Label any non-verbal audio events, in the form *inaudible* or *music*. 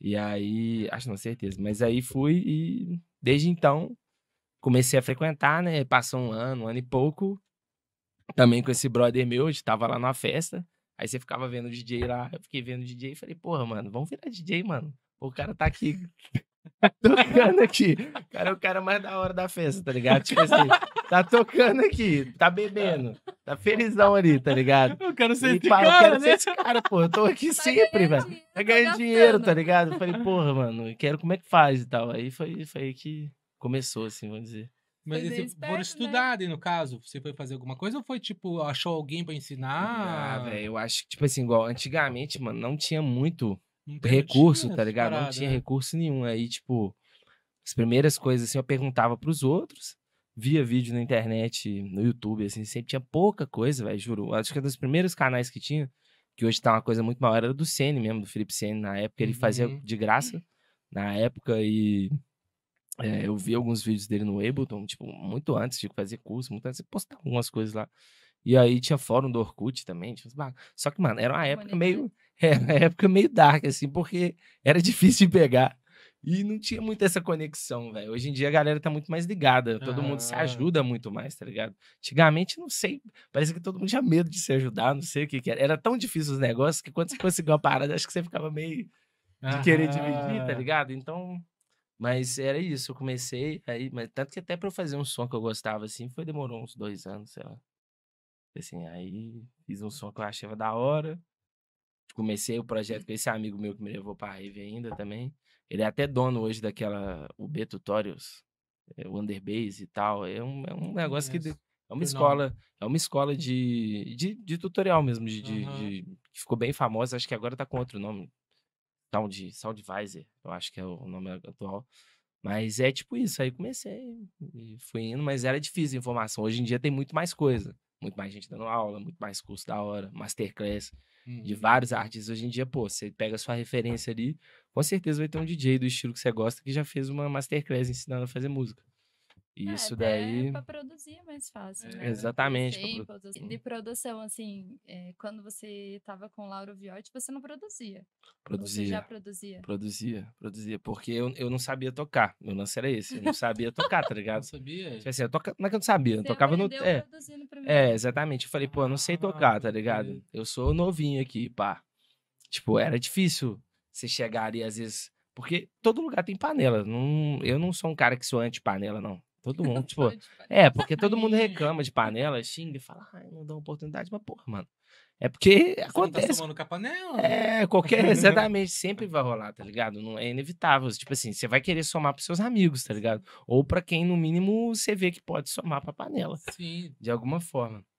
E aí, acho não, certeza. Mas aí fui e desde então comecei a frequentar, né? Passou um ano, um ano e pouco. Também com esse brother meu, a gente tava lá numa festa. Aí você ficava vendo o DJ lá, eu fiquei vendo o DJ e falei, porra, mano, vamos virar DJ, mano. O cara tá aqui *laughs* tocando aqui. O cara é o cara mais da hora da festa, tá ligado? Tipo assim, tá tocando aqui, tá bebendo. Tá felizão ali, tá ligado? Eu quero ser esse fala, cara, eu quero né? ser esse cara, pô. Eu tô aqui tá sempre, velho. Tá ganhando dinheiro, tá ligado? Eu falei, porra, mano, quero como é que faz e tal. Aí foi, foi aí que começou, assim, vamos dizer. Mas você foi for estudar, né? no caso, você foi fazer alguma coisa ou foi, tipo, achou alguém pra ensinar? Ah, velho, eu acho que, tipo assim, igual antigamente, mano, não tinha muito não recurso, tinha, tá ligado? Parada, não tinha né? recurso nenhum. Aí, tipo, as primeiras coisas, assim, eu perguntava pros outros via vídeo na internet, no YouTube, assim, sempre tinha pouca coisa, velho, juro. Acho que um dos primeiros canais que tinha, que hoje tá uma coisa muito maior, era do Sene mesmo, do Felipe Sene, na época. Ele uhum. fazia de graça na época e é, eu vi alguns vídeos dele no Ableton, tipo, muito antes de fazer curso, muito antes de postar algumas coisas lá. E aí tinha fórum do Orkut também. Tinha... Só que, mano, era uma época né? meio. *laughs* Era uma época meio dark, assim, porque era difícil de pegar. E não tinha muito essa conexão, velho. Hoje em dia a galera tá muito mais ligada, todo ah. mundo se ah. ajuda muito mais, tá ligado? Antigamente, não sei, parece que todo mundo tinha medo de se ajudar, não sei o que, que era. Era tão difícil os negócios que quando você conseguiu uma parada, acho que você ficava meio de ah. querer dividir, tá ligado? Então, mas era isso, eu comecei aí, mas tanto que até pra eu fazer um som que eu gostava, assim, foi demorou uns dois anos, sei lá. Assim, aí fiz um som que eu achava da hora, comecei o projeto com esse amigo meu que me levou para a rave ainda também. Ele é até dono hoje daquela, o B Tutorials, é, eh, o Underbase e tal. É um, é um negócio que... É uma escola, é uma escola de, de, de tutorial mesmo, de, uhum. de, que ficou bem famosa, acho que agora tá com outro nome. de Soundvisor, eu acho que é o nome atual. Mas é tipo isso, aí comecei e fui indo, mas era difícil a informação. Hoje em dia tem muito mais coisa muito mais gente dando aula, muito mais curso da hora, masterclass uhum. de vários artistas. Hoje em dia, pô, você pega a sua referência ali, com certeza vai ter um DJ do estilo que você gosta que já fez uma masterclass ensinando a fazer música. E é, isso daí. Pra produzir mais fácil, né? Exatamente. De produção, assim, é, quando você tava com o Lauro Viotti, você não produzia. Produzia. Você já produzia? Produzia, produzia. Porque eu, eu não sabia tocar. Meu lance era esse. Eu não sabia tocar, tá *laughs* ligado? não sabia? Tipo assim, eu toca... não é que eu não sabia, eu você tocava no. É, é, exatamente. Eu falei, pô, eu não sei tocar, tá ah, ligado? Eu sou novinho aqui, pá. Tipo, era difícil você chegar ali, às vezes. Porque todo lugar tem panela. Não, eu não sou um cara que sou anti-panela, não. Todo mundo, tipo. é, porque todo mundo reclama de panela, xinga e fala, ai, não dá oportunidade, mas porra, mano. É porque você acontece. Não tá com a panela. É, qualquer. *laughs* Exatamente, sempre vai rolar, tá ligado? Não, é inevitável. Tipo assim, você vai querer somar pros seus amigos, tá ligado? Ou para quem, no mínimo, você vê que pode somar pra panela. Sim. De alguma forma.